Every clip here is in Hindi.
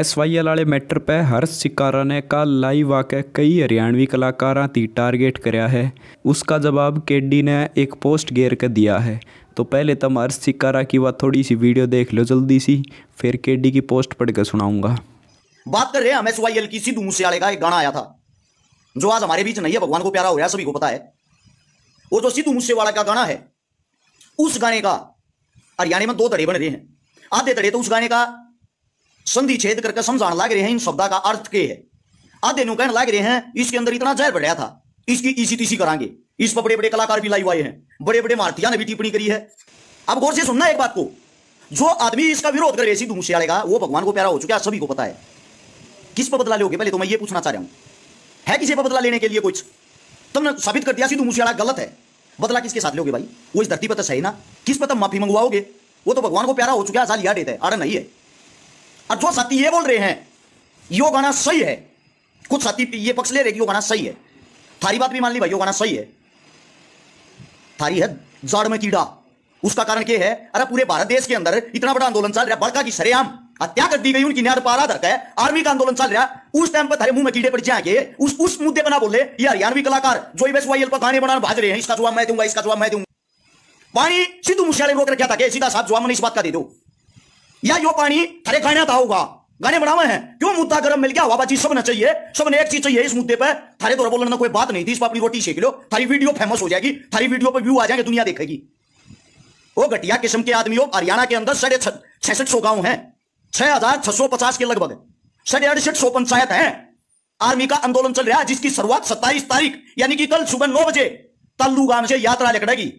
S Y L I matter पे हर्ष सिकारा ने कल लाइव आके कई हरियाणवी कलाकार ती टारगेट कराया है उसका जवाब केडी ने एक पोस्ट गेर के दिया है तो पहले तो तम हर्ष शिकारा की वह थोड़ी सी वीडियो देख लो जल्दी सी फिर केडी की पोस्ट पढ़ के सुनाऊंगा बात कर रहे हैं हम एस वाई एल की सिद्धू मूसेवाले का एक गाना आया था जो आज हमारे बीच नहीं है भगवान को प्यारा हो रहा है सभी को पता है वो जो सिद्धू मूसेवाला का गाना है उस गाने का हरियाणा में दो धड़े बन रहे हैं आधे धड़े तो उस गाने का संधि छेद करके समझाने लग रहे हैं इन शब्दा का अर्थ के है आधे नु कहने लग रहे हैं इसके अंदर इतना जहर बढ़िया था इसकी इसी तीसी करांगे इस पर बड़े बड़े कलाकार भी लाई हुए हैं बड़े बड़े मारतिया ने भी टिप्पणी करी है अब गौर से सुनना एक बात को जो आदमी इसका विरोध करे सिद्धू मूसियाले का वो भगवान को प्यारा हो चुका सभी को पता है किस पर बदला लोगे पहले तो मैं ये पूछना चाह रहा हूं है किसी पर बदला लेने के लिए कुछ तुमने साबित कर दिया सिद्धू मूसियाला गलत है बदला किसके साथ लोगे भाई वो इस धरती पर तो सही ना किस पर तुम तो माफी मंगवाओगे वो तो भगवान को प्यारा हो चुका है साल याद है अरे नहीं है अथवा साथी ये बोल रहे हैं यो गाना सही है कुछ साथी ये पक्ष ले रहे कि यो गाना सही है थारी बात भी मान ली भाई यो गाना सही है थारी है जाड़ में कीड़ा उसका कारण क्या है अरे पूरे भारत देश के अंदर इतना बड़ा आंदोलन चल रहा है बड़का की सरेआम हत्या कर दी गई उनकी न्याय पर आधार है आर्मी का आंदोलन चल रहा उस टाइम पर थारे मुंह में कीड़े पड़ जाएंगे उस उस मुद्दे पर ना बोले यार यारवी कलाकार जो वाई पर गाने बनाने भाग रहे हैं इसका जवाब मैं दूंगा इसका जवाब मैं दूंगा पानी सिद्धू मूसेवाले रोक रखा था सीधा साहब जवाब मैंने इस बात का दे दो या यो पानी थारे खाने होगा गाने बनावा है क्यों मुद्दा गर्म मिल गया हवाबाजी सब ना चाहिए सब ने एक चीज चाहिए इस मुद्दे पर थारे द्वारा बोलने कोई बात नहीं थी इस पर अपनी रोटी सेक लो थारी वीडियो फेमस हो जाएगी थारी वीडियो पर व्यू आ जाएंगे दुनिया देखेगी वो घटिया किस्म के आदमी हो हरियाणा के अंदर साढ़े छसठ सौ गांव है छह हजार छह सौ पचास के लगभग साढ़े अड़सठ सौ पंचायत है आर्मी का आंदोलन चल रहा है जिसकी शुरुआत सत्ताईस तारीख यानी कि कल सुबह नौ बजे तल्लू गांव से यात्रा निकलेगी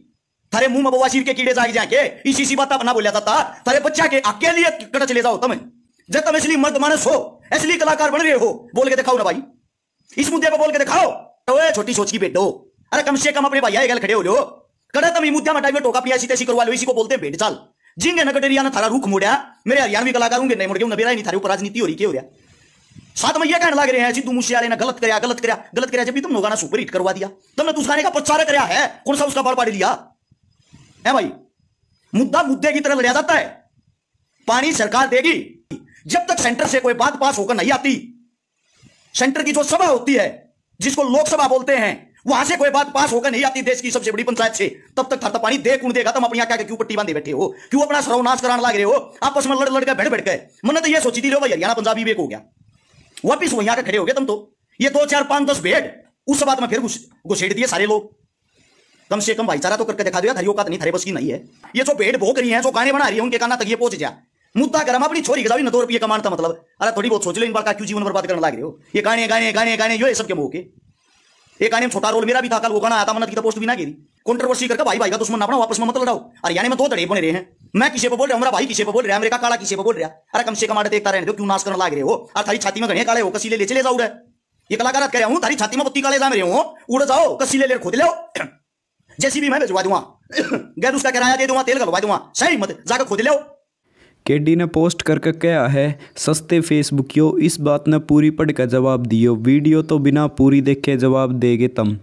थारे मुंह में बवा के कीड़े जाग जाके इसी सी बात ना बोलिया जाता थारे बच्चा के अकेले कड़ा चले जाओ तुम जब तुम इसलिए मर्द मानस हो इसलिए कलाकार बन रहे हो बोल के दिखाओ ना भाई इस मुद्दे को बोल के दिखाओ तो छोटी सोच की बेटो अरे कम से कम अपने भाई आए खड़े हो लो कड़ा तुम मुद्दा में टाइम टोका पिया सीते करवा लो इसी को बोलते बेट चल चाल जिंगे नगटेरिया ना थारा रूख मोड़ा मेरे हरियाणवी कलाकार होंगे नहीं मुड़ के नबेरा नहीं थारे ऊपर राजनीति हो रही के हो रहा साथ में ये कहने लग रहे हैं सिद्धू मुशियारे ने गलत कराया गलत कराया गलत कराया जब भी तुम ने सुपर हिट करवा दिया तुमने तो उस गाने का प्रचार कराया है कौन सा उसका बड़ पाड़ी लिया है भाई मुद्दा मुद्दे की तरह लड़ा जाता है पानी सरकार देगी जब तक सेंटर से कोई बात पास होकर नहीं आती सेंटर की जो सभा होती है जिसको लोकसभा बोलते हैं वहां से कोई बात पास होकर नहीं आती देश की सबसे बड़ी पंचायत से तब तक था पानी देख कौन देगा तुम अपने क्या क्यों पट्टी बांधे बैठे हो क्यों अपना सर्वनाश कराने लग रहे हो आपस में लड़ लड़के भेड़ बैठ गए मैंने तो यह सोची थी लो भाई हरियाणा पंजाबी बेक हो गया वापिस वहीं आकर खड़े हो गए तुम तो ये दो चार पांच दस भेड़ उस बात में फिर घुसेड़ दिए सारे लोग कम से कम भाईचारा तो करके दिखा दो यार का तो नहीं थारे बस की नहीं है ये जो पेट भोग रही है जो गाने बना रही है उनके काना तक ये पहुंच जा मुद्दा गरम अपनी छोरी गजावी न दो रुपये था मतलब अरे थोड़ी बहुत सोच लो इन बार का क्यों जीवन बर्बाद करने लग रहे हो ये गाने गाने गाने गाने यो ये सब के मोह के एक गाने में छोटा रोल मेरा भी था कल वो गाना आता मन की तो पोस्ट भी ना गिरी कॉन्ट्रोवर्सी करके भाई भाई का दुश्मन अपना वापस में मत मतलब लड़ाओ अरे यानी मैं दो धड़े बने रहे हैं मैं किसी पर बोल रहा हूँ भाई किसी पर बोल रहा है अमेरिका काला किसी पर बोल रहा अरे कम से कम आड़े देखता रहे क्यों नाश करने लग रहे हो अरे थारी छाती में घने काले हो कसी ले चले जाओ रे ये कलाकार कह रहा हूँ थारी छाती में पत्ती काले जा रहे हो उड़ जाओ कसी ले खोद लो जैसी भी मैं भिजवा दूंगा गैर उसका किराया दे दूंगा तेल गलवा दूंगा सही मत जाकर खुद ले केडी ने पोस्ट करके क्या है सस्ते फेसबुक यो इस बात ने पूरी पढ़ कर जवाब दियो वीडियो तो बिना पूरी देखे जवाब देगे तम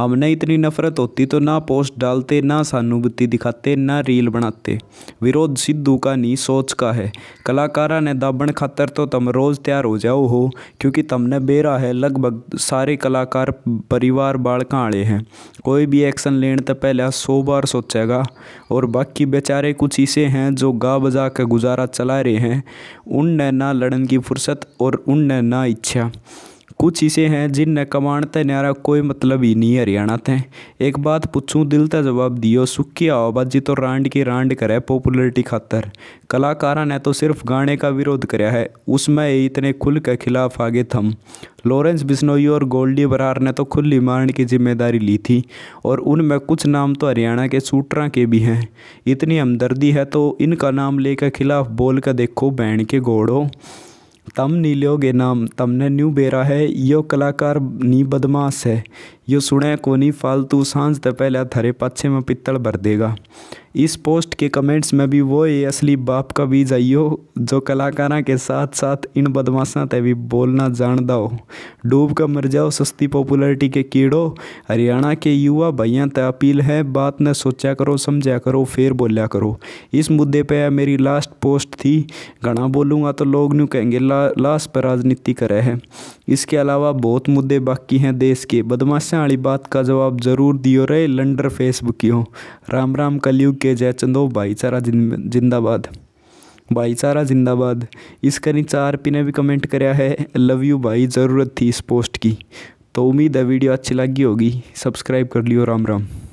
हमने इतनी नफरत होती तो ना पोस्ट डालते ना सहानुभूति दिखाते ना रील बनाते विरोध सिद्धू का नहीं सोच का है कलाकारा ने दाबण खातर तो तुम रोज़ तैयार हो जाओ हो क्योंकि तुमने बेरा है लगभग सारे कलाकार परिवार बालक आए हैं कोई भी एक्शन लेने तो पहले सौ बार सोचेगा और बाकी बेचारे कुछ ऐसे हैं जो गा बजा कर गुजारा चला रहे हैं उनने ना लड़न की फुर्सत और उनने ना इच्छा कुछ इसे हैं जिन ने कमाण ते न्यारा कोई मतलब ही नहीं हरियाणा थे एक बात पूछूं दिल ते जवाब दियो सुखी आओबाजी तो रांड की रांड करे पॉपुलरिटी खातर कलाकारा ने तो सिर्फ गाने का विरोध कराया है उसमें इतने खुल के खिलाफ आगे थम लॉरेंस बिश्नोई और गोल्डी बरार ने तो खुली मारने की जिम्मेदारी ली थी और उनमें कुछ नाम तो हरियाणा के शूटर के भी हैं इतनी हमदर्दी है तो इनका नाम लेकर खिलाफ बोल कर देखो बहन के घोड़ों तम नी ल्योगे नाम तमने न्यू बेरा है यो कलाकार नी बदमाश है यो सुने कोनी फालतू सांझ तो पहले थरे पाछे में पित्तल भर देगा इस पोस्ट के कमेंट्स में भी वो ये असली बाप का बीज आइयो जो कलाकारा के साथ साथ इन बदमाशा ते भी बोलना जान हो डूब कर मर जाओ सस्ती पॉपुलैरिटी के कीड़ो हरियाणा के युवा भैया ते अपील है बात न सोचा करो समझा करो फिर बोलिया करो इस मुद्दे पे मेरी लास्ट पोस्ट थी घना बोलूँगा तो लोग न्यू कहेंगे ला, लास्ट पर राजनीति करे है इसके अलावा बहुत मुद्दे बाकी हैं देश के बदमाशा वाली बात का जवाब जरूर दियो रहे लंडर फेसबुकियों राम राम कलयुग के जयचंदो भाईचारा जिंदाबाद भाईचारा जिंदाबाद इस करी चार पी ने भी कमेंट कराया है लव यू भाई ज़रूरत थी इस पोस्ट की तो उम्मीद है वीडियो अच्छी लगी होगी सब्सक्राइब कर लियो राम राम